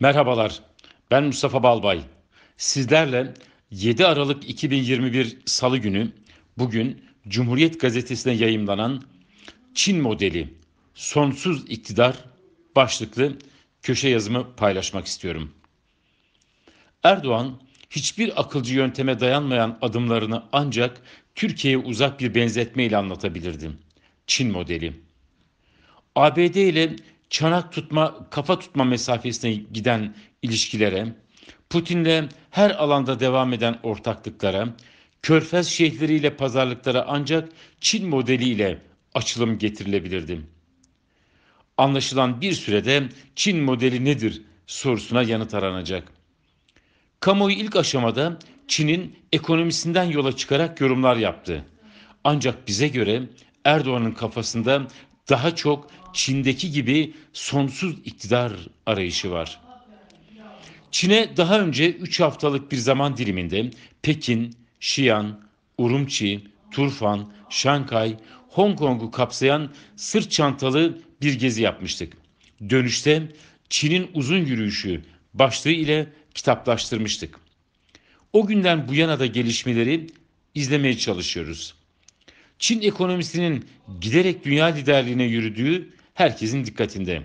Merhabalar, ben Mustafa Balbay. Sizlerle 7 Aralık 2021 Salı günü bugün Cumhuriyet Gazetesi'ne yayımlanan Çin modeli sonsuz iktidar başlıklı köşe yazımı paylaşmak istiyorum. Erdoğan hiçbir akılcı yönteme dayanmayan adımlarını ancak Türkiye'ye uzak bir benzetmeyle anlatabilirdi. Çin modeli. ABD ile çanak tutma, kafa tutma mesafesine giden ilişkilere, Putin'le her alanda devam eden ortaklıklara, körfez şehirleriyle pazarlıklara ancak Çin modeliyle açılım getirilebilirdi. Anlaşılan bir sürede Çin modeli nedir sorusuna yanıt aranacak. Kamuoyu ilk aşamada Çin'in ekonomisinden yola çıkarak yorumlar yaptı. Ancak bize göre Erdoğan'ın kafasında daha çok Çin'deki gibi sonsuz iktidar arayışı var. Çin'e daha önce 3 haftalık bir zaman diliminde Pekin, Şiyan, Urumçi, Turfan, Şankay, Hong Kong'u kapsayan sırt çantalı bir gezi yapmıştık. Dönüşte Çin'in uzun yürüyüşü başlığı ile kitaplaştırmıştık. O günden bu yana da gelişmeleri izlemeye çalışıyoruz. Çin ekonomisinin giderek dünya liderliğine yürüdüğü herkesin dikkatinde.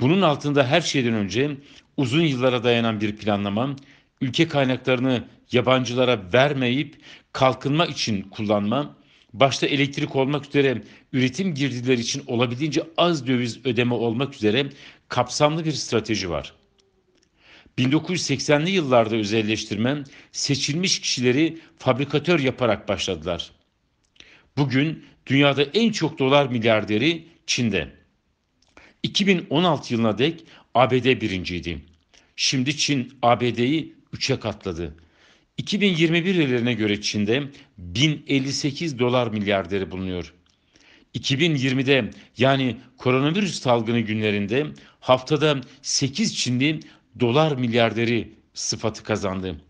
Bunun altında her şeyden önce uzun yıllara dayanan bir planlama, ülke kaynaklarını yabancılara vermeyip kalkınma için kullanma, başta elektrik olmak üzere üretim girdileri için olabildiğince az döviz ödeme olmak üzere kapsamlı bir strateji var. 1980'li yıllarda özelleştirme seçilmiş kişileri fabrikatör yaparak başladılar. Bugün dünyada en çok dolar milyarderi Çin'de. 2016 yılına dek ABD birinciydi. Şimdi Çin ABD'yi 3'e katladı. 2021 verilerine göre Çin'de 1058 dolar milyarderi bulunuyor. 2020'de yani koronavirüs salgını günlerinde haftada 8 Çinli dolar milyarderi sıfatı kazandı.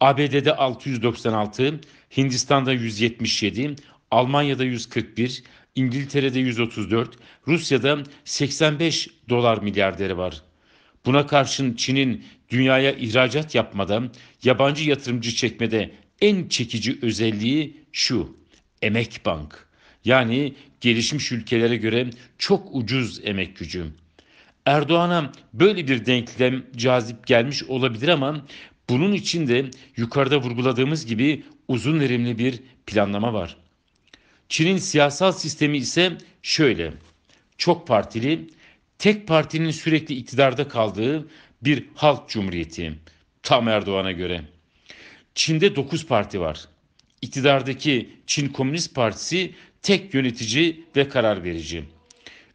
ABD'de 696, Hindistan'da 177, Almanya'da 141, İngiltere'de 134, Rusya'da 85 dolar milyarderi var. Buna karşın Çin'in dünyaya ihracat yapmada, yabancı yatırımcı çekmede en çekici özelliği şu. Emek bank. Yani gelişmiş ülkelere göre çok ucuz emek gücü. Erdoğan'a böyle bir denklem cazip gelmiş olabilir ama bunun için de yukarıda vurguladığımız gibi uzun verimli bir planlama var. Çin'in siyasal sistemi ise şöyle. Çok partili, tek partinin sürekli iktidarda kaldığı bir halk cumhuriyeti. Tam Erdoğan'a göre. Çin'de 9 parti var. İktidardaki Çin Komünist Partisi tek yönetici ve karar verici.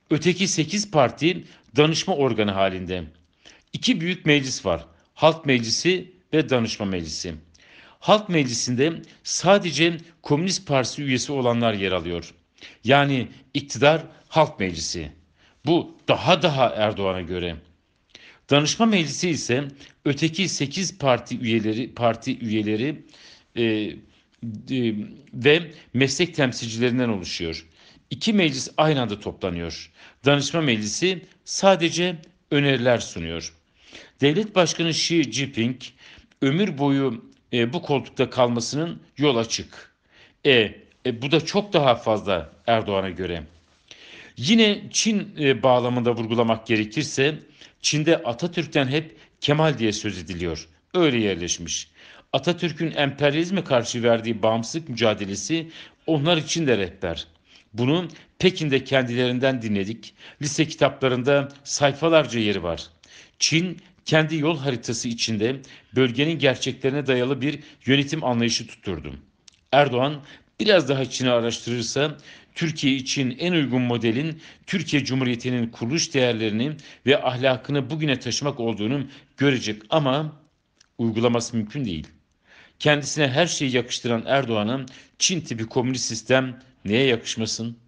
Öteki 8 parti danışma organı halinde. İki büyük meclis var. Halk Meclisi ve Danışma Meclisi. Halk Meclisi'nde sadece Komünist Partisi üyesi olanlar yer alıyor. Yani iktidar Halk Meclisi. Bu daha daha Erdoğan'a göre. Danışma Meclisi ise öteki 8 parti üyeleri parti üyeleri e, e, ve meslek temsilcilerinden oluşuyor. İki meclis aynı anda toplanıyor. Danışma Meclisi sadece öneriler sunuyor. Devlet Başkanı Xi Jinping ömür boyu e, bu koltukta kalmasının yol açık. E, e, bu da çok daha fazla Erdoğan'a göre. Yine Çin e, bağlamında vurgulamak gerekirse Çin'de Atatürk'ten hep Kemal diye söz ediliyor. Öyle yerleşmiş. Atatürk'ün emperyalizme karşı verdiği bağımsızlık mücadelesi onlar için de rehber. Bunu Pekin'de kendilerinden dinledik. Lise kitaplarında sayfalarca yeri var. Çin kendi yol haritası içinde bölgenin gerçeklerine dayalı bir yönetim anlayışı tutturdu. Erdoğan biraz daha Çin'i araştırırsa Türkiye için en uygun modelin Türkiye Cumhuriyeti'nin kuruluş değerlerini ve ahlakını bugüne taşımak olduğunu görecek ama uygulaması mümkün değil. Kendisine her şeyi yakıştıran Erdoğan'ın Çin tipi komünist sistem neye yakışmasın?